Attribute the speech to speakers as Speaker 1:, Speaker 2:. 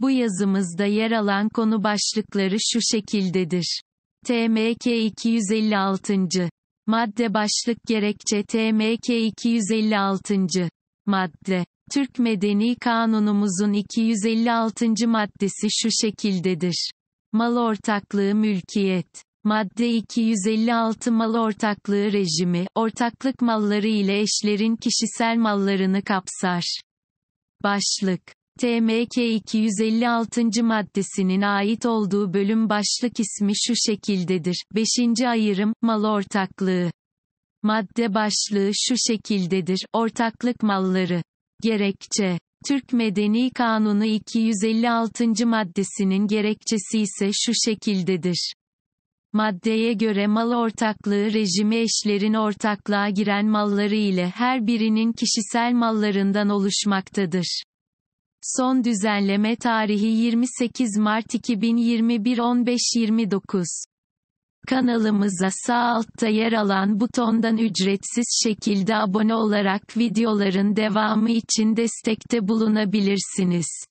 Speaker 1: Bu yazımızda yer alan konu başlıkları şu şekildedir. TMK 256. Madde başlık gerekçe TMK 256. Madde Türk Medeni Kanunumuzun 256. maddesi şu şekildedir. Mal ortaklığı mülkiyet. Madde 256 mal ortaklığı rejimi, ortaklık malları ile eşlerin kişisel mallarını kapsar. Başlık TMK 256. maddesinin ait olduğu bölüm başlık ismi şu şekildedir. 5. Ayırım, mal ortaklığı. Madde başlığı şu şekildedir. Ortaklık malları. Gerekçe. Türk Medeni Kanunu 256. maddesinin gerekçesi ise şu şekildedir. Maddeye göre mal ortaklığı rejimi eşlerin ortaklığa giren malları ile her birinin kişisel mallarından oluşmaktadır. Son düzenleme tarihi 28 Mart 2021 15.29. Kanalımıza sağ altta yer alan butondan ücretsiz şekilde abone olarak videoların devamı için destekte bulunabilirsiniz.